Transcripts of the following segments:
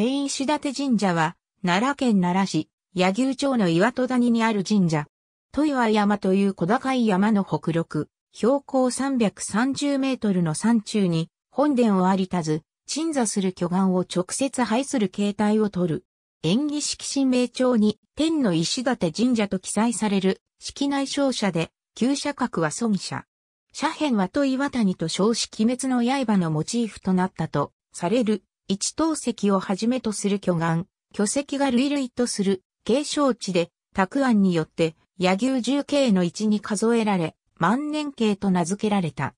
天石立神社は、奈良県奈良市、柳生町の岩戸谷にある神社。豊岩山という小高い山の北六、標高330メートルの山中に、本殿をありたず、鎮座する巨岩を直接配する形態をとる。演技式神明帳に、天の石立神社と記載される、式内勝者で、旧社格は尊者。斜辺は戸岩谷と称し鬼滅の刃のモチーフとなったと、される一等石をはじめとする巨岩、巨石が類類とする継承地で、拓庵によって、柳生十景の位置に数えられ、万年計と名付けられた。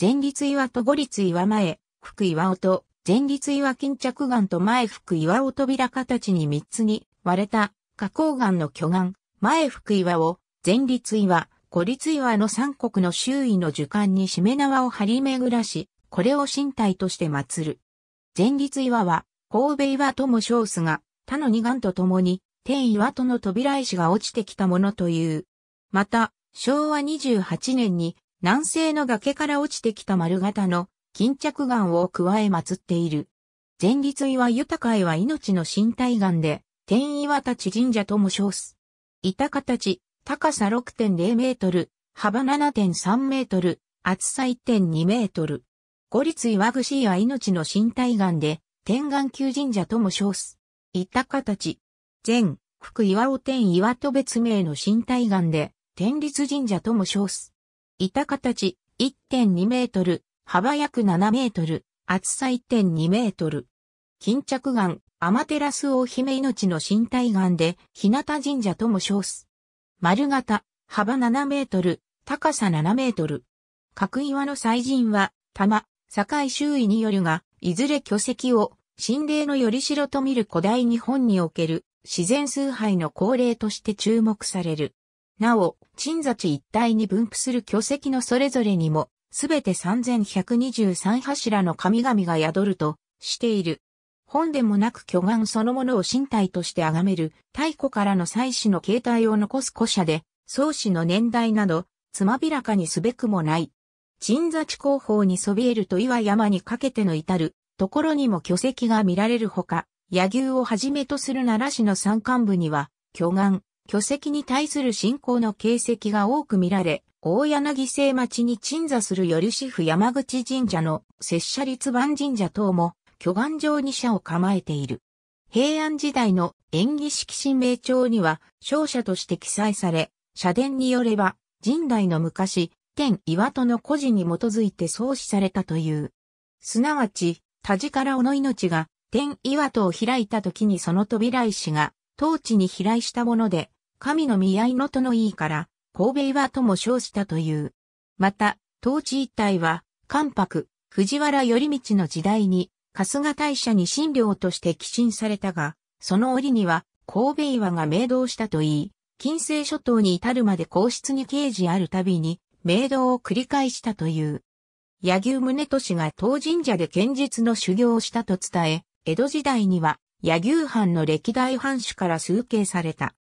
前立岩と後立岩前、福岩尾と、前立岩巾着岩と前福岩尾扉形に三つに割れた、花崗岩の巨岩、前福岩を、前立岩、後立岩の三国の周囲の樹幹にしめ縄を張り巡らし、これを身体として祀る。前立岩は、神戸岩とも称すが、他の二岩と共に、天岩との扉石が落ちてきたものという。また、昭和28年に南西の崖から落ちてきた丸型の巾着岩を加え祀っている。前立岩豊かは命の身体岩で、天岩立神社とも称す。板形、高さ6.0メートル、幅7.3メートル、厚さ1.2メートル。五律岩串や命の身体岩で、天眼宮神社とも称す。いった形。前、福岩尾天岩と別名の身体岩で、天律神社とも称す。いた形、1.2メートル、幅約7メートル、厚さ1.2メートル。巾着岩、アマテラス大姫命の身体岩で、日向神社とも称す。丸型、幅7メートル、高さ7メートル。角岩の祭神は、玉、境周囲によるが、いずれ巨石を神霊のよりしろと見る古代日本における自然崇拝の恒例として注目される。なお、鎮座地一帯に分布する巨石のそれぞれにも、すべて3123柱の神々が宿るとしている。本でもなく巨岩そのものを身体として崇める、太古からの祭祀の形態を残す古社で、創始の年代など、つまびらかにすべくもない、鎮座地後方にそびえると岩山にかけての至るところにも巨石が見られるほか、野牛をはじめとする奈良市の山間部には、巨岩、巨石に対する信仰の形跡が多く見られ、大柳製町に鎮座する頼志府山口神社の拙者立番神社等も、巨岩上に社を構えている。平安時代の演技式神明帳には、勝者として記載され、社殿によれば、神代の昔、天岩戸の故事に基づいて創始されたという。すなわち、田地から尾の命が天岩戸を開いた時にその扉石が当地に飛来したもので、神の合いのとの意から神戸岩とも称したという。また、当地一帯は、関白、藤原頼道の時代に、春日大社に神領として寄進されたが、その折には、神戸岩が明動したといい、近世諸島に至るまで皇室に刑事あるたびに、明道を繰り返したという。柳生宗敏が当神社で剣術の修行をしたと伝え、江戸時代には柳生藩の歴代藩主から崇敬された。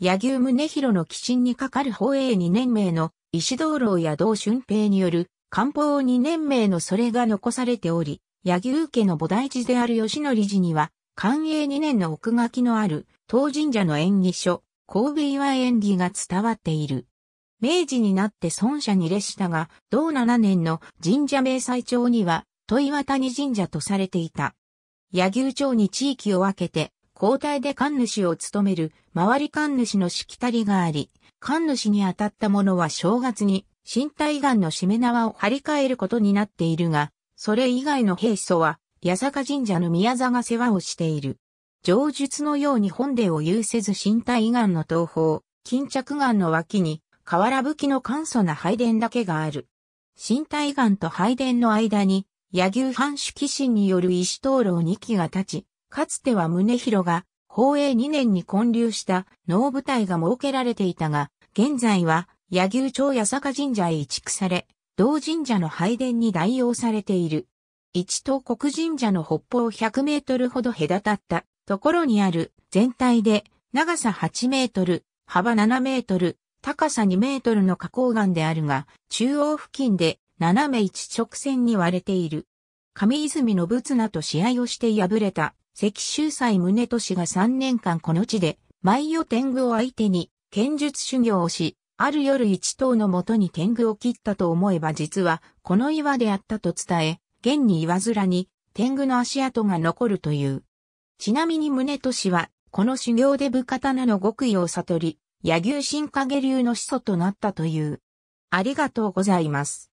柳生宗広の寄進にかかる宝永2年名の石道楼や道春平による漢方2年名のそれが残されており、柳生家の菩提寺である吉野寺には、寛永2年の奥書きのある、当神社の演技書、神戸岩演技が伝わっている。明治になって孫社に列したが、同七年の神社明細帳には、問岩谷神社とされていた。柳生町に地域を分けて、交代で神主を務める、周り神主のしきたりがあり、神主に当たった者は正月に、身体岩のしめ縄を張り替えることになっているが、それ以外の兵祖は、八坂神社の宮座が世話をしている。上述のように本殿を有せず身体岩の東方、巾着岩の脇に、瓦吹きの簡素な拝殿だけがある。新体岩と拝殿の間に、柳生藩主騎士による石灯籠2基が立ち、かつては宗広が、宝永2年に建立した能舞台が設けられていたが、現在は、柳生町八坂神社へ移築され、同神社の拝殿に代用されている。一東国神社の北方100メートルほど隔たったところにある全体で長さ8メートル、幅7メートル、高さ2メートルの花崗岩であるが、中央付近で斜め一直線に割れている。上泉信綱と試合をして敗れた関秀斎宗俊が3年間この地で、毎夜天狗を相手に剣術修行をし、ある夜一頭のもとに天狗を切ったと思えば実はこの岩であったと伝え、現に岩面に天狗の足跡が残るという。ちなみに宗俊はこの修行で武刀の極意を悟り、野牛新影流の始祖となったという。ありがとうございます。